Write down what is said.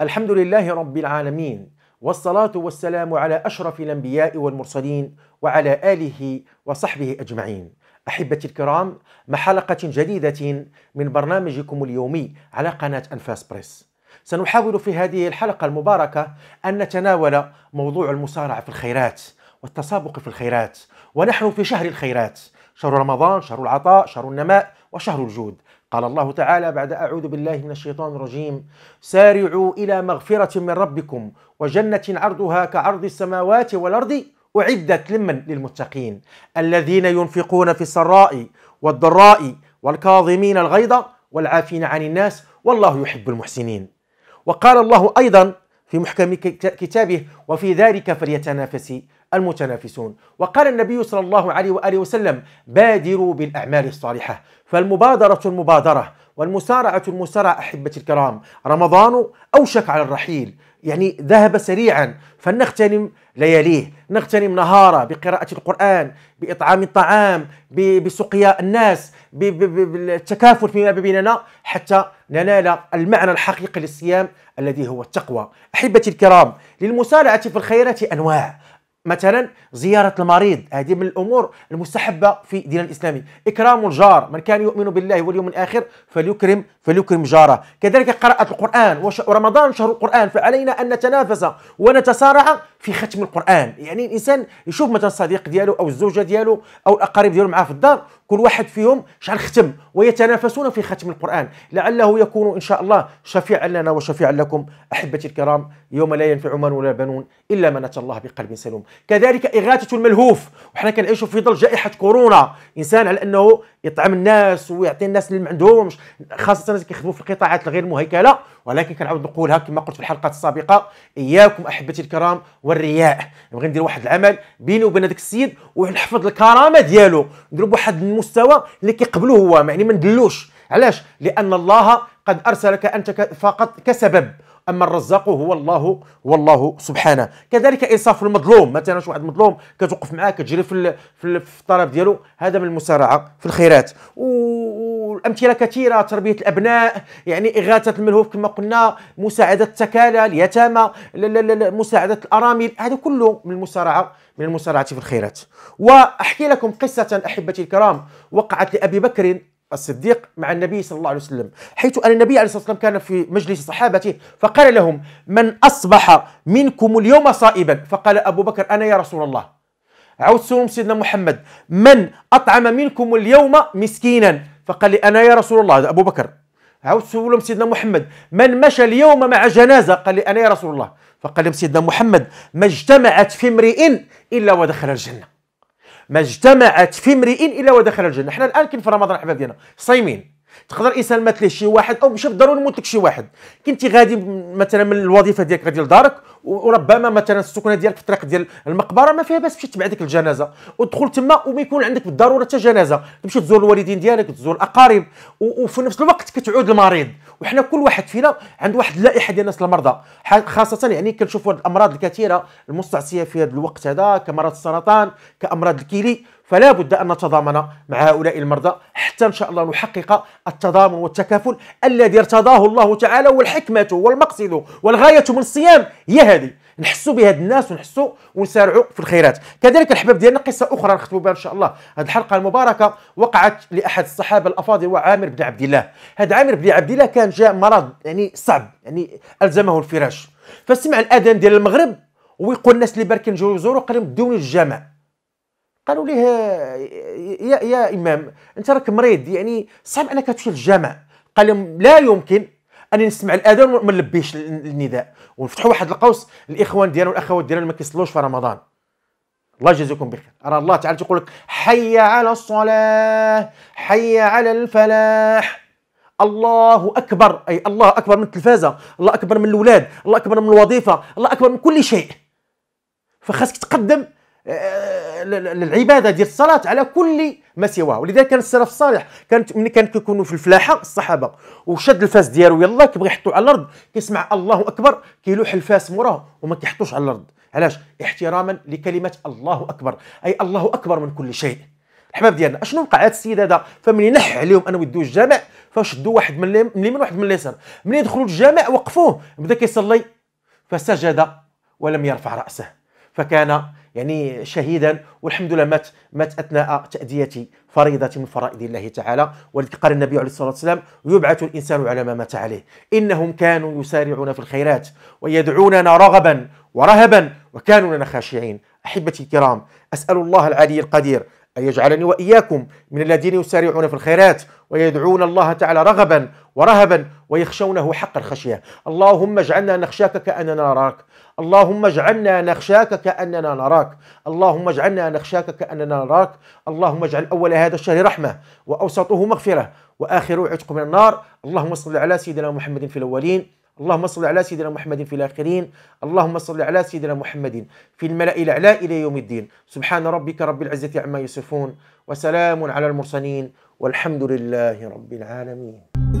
الحمد لله رب العالمين والصلاة والسلام على أشرف الأنبياء والمرسلين وعلى آله وصحبه أجمعين أحبتي الكرام مع حلقة جديدة من برنامجكم اليومي على قناة أنفاس بريس سنحاول في هذه الحلقة المباركة أن نتناول موضوع المصارعة في الخيرات والتسابق في الخيرات ونحن في شهر الخيرات شهر رمضان شهر العطاء شهر النماء وشهر الجود قال الله تعالى بعد أعوذ بالله من الشيطان الرجيم سارعوا إلى مغفرة من ربكم وجنة عرضها كعرض السماوات والأرض أعدت لمن للمتقين الذين ينفقون في السراء والضراء والكاظمين الغيظ والعافين عن الناس والله يحب المحسنين وقال الله أيضا في محكم كتابه وفي ذلك فليتنافس المتنافسون وقال النبي صلى الله عليه وآله وسلم بادروا بالأعمال الصالحة فالمبادرة المبادرة والمسارعة المسارعة أحبتي الكرام رمضان أوشك على الرحيل يعني ذهب سريعا فلنغتنم لياليه نغتنم نهاره بقراءة القرآن بإطعام الطعام بسقيا الناس بالتكافل فيما بيننا حتى ننال المعنى الحقيقي للصيام الذي هو التقوى أحبتي الكرام للمسارعة في الخيرات أنواع مثلا زياره المريض هذه من الامور المستحبه في ديننا الاسلامي اكرام الجار من كان يؤمن بالله واليوم الاخر فليكرم فليكرم جاره كذلك قراءه القران ورمضان شهر القران فعلينا ان نتنافس ونتسارع في ختم القران يعني الانسان يشوف مثلا الصديق ديالو او الزوجه ديالو او الاقارب ديالو معاه في الدار كل واحد فيهم شحال ختم ويتنافسون في ختم القران لعله يكون ان شاء الله شفيعا لنا وشفيعا لكم احبتي الكرام يوم لا ينفع مال ولا بنون الا من اتى الله بقلب سلوم كذلك إغاثة الملهوف وحنا كنعيشوا في ظل جائحة كورونا إنسان على أنه يطعم الناس ويعطي الناس اللي ما عندهمش خاصة الناس كيخدموا في القطاعات الغير مهيكلة ولكن كنعاود نقولها كما قلت في الحلقات السابقة إياكم أحبتي الكرام والرياء نبغي ندير واحد العمل بيني وبين هذاك السيد ونحفظ الكرامة ديالو نديرو بواحد المستوى اللي كيقبلوه هو يعني ما ندلوش علاش لأن الله قد أرسلك أنت فقط كسبب اما الرزاق هو الله هو الله سبحانه كذلك انصاف المظلوم مثلا شي واحد مظلوم كتوقف معاه كتجري في في الطرف ديالو هذا من المسارعه في الخيرات والامثله كثيره تربيه الابناء يعني اغاثه الملهوف كما قلنا مساعده التكالى اليتامى مساعده الارامل هذا كله من المسارعه من المسارعه في الخيرات واحكي لكم قصه احبتي الكرام وقعت لابي بكر الصديق مع النبي صلى الله عليه وسلم حيث أن النبي عليه الصلاة والسلام كان في مجلس صحابته فقال لهم من أصبح منكم اليوم صائبا فقال أبو بكر أنا يا رسول الله عود سيدنا محمد من أطعم منكم اليوم مسكينا فقال لي أنا يا رسول الله أبو بكر عود سلم سيدنا محمد من مشى اليوم مع جنازة قال لي أنا يا رسول الله فقال لهم سيدنا محمد ما اجتمعت في امرئ إلا ودخل الجنة ما اجتمعت في امرئ الا ودخل الجنه احنا الان كاين في رمضان احباب ديالنا صايمين تقدر انسان مات ليه شي واحد او مش بالضروره نموت لك شي واحد كنتي غادي مثلا من الوظيفه ديالك غادي لدارك وربما مثلا السكنه ديالك في الطريق ديال المقبره ما فيها باس تمشي تبع ديك الجنازه وتدخل تما وما يكون عندك بالضروره حتى جنازه تمشي تزور الوالدين ديالك تزور الاقارب وفي نفس الوقت كتعود المريض وحنا كل واحد فينا عند واحد اللائحه ديال الناس المرضى خاصه يعني كنشوفوا الامراض الكثيره المستعصيه في هذا الوقت هذا كمرض السرطان كامراض الكلي فلا بد ان نتضامن مع هؤلاء المرضى حتى ان شاء الله نحقق التضامن والتكافل الذي ارتضاه الله تعالى والحكمه والمقصد والغايه من الصيام هي هذه نحسوا بهاد الناس ونحسوا ونسارعوا في الخيرات كذلك الحباب ديالنا قصه اخرى نختموا بها ان شاء الله هذه الحلقه المباركه وقعت لاحد الصحابه الافاضل وعامر بن عبد الله هذا عامر بن عبد الله كان جاء مرض يعني صعب يعني الزمه الفراش فسمع الاذان ديال المغرب ويقول الناس اللي باركين جاو يزوروا قال لهم دوني الجامع قالوا ليه يا يا امام انت راك مريض يعني صعب انك تمشي للجامع قال لهم لا يمكن اني نسمع الاذان وما نلبيش النداء ونفتحوا واحد القوس الاخوان ديالنا والاخوات ديالنا ما كيصلوش في رمضان الله يجازيكم بخير راه الله تعالى تيقول لك حي على الصلاه حي على الفلاح الله اكبر اي الله اكبر من التلفازه الله اكبر من الاولاد الله اكبر من الوظيفه الله اكبر من كل شيء فخاصك تقدم العباده آه، آه، ديال الصلاه على كل ما سواها ولذلك كان السلف الصالح كانت ملي كان كيكونوا في الفلاحه الصحابه وشد الفاس ديالو يلا كيبغي يحطو على الارض كيسمع الله اكبر كيلوح الفاس موراه وما كيحطوش على الارض علاش احتراما لكلمه الله اكبر اي الله اكبر من كل شيء الحباب ديالنا اشنو وقع هذا السيد هذا فملي نح عليهم انا يدوا الجامع فشدوا واحد من اليمين واحد من اليسار ملي دخلوا الجامع وقفوه بدا كيصلي فسجد ولم يرفع راسه فكان يعني شهيدا والحمد لله مات مات اثناء تاديه فريضه من فرائض الله تعالى ولذلك قال النبي عليه الصلاه والسلام يبعث الانسان على ما مات عليه انهم كانوا يسارعون في الخيرات ويدعوننا رغبا ورهبا وكانوا لنا خاشعين احبتي الكرام اسال الله العلي القدير أن يجعلني وإياكم من الذين يسارعون في الخيرات ويدعون الله تعالى رغبا ورهبا ويخشونه حق الخشية اللهم اجعلنا نخشاك كأننا نراك اللهم اجعلنا نخشاك كأننا نراك اللهم اجعلنا نخشاك كأننا نراك اللهم اجعل أول هذا الشهر رحمة وأوسطه مغفرة وآخره عتق من النار اللهم صل على سيدنا محمد في الأولين اللهم صل على سيدنا محمد في الآخرين اللهم صل على سيدنا محمد في الملأ الأعلى إلى يوم الدين سبحان ربك رب العزة عما يصفون وسلام على المرسلين والحمد لله رب العالمين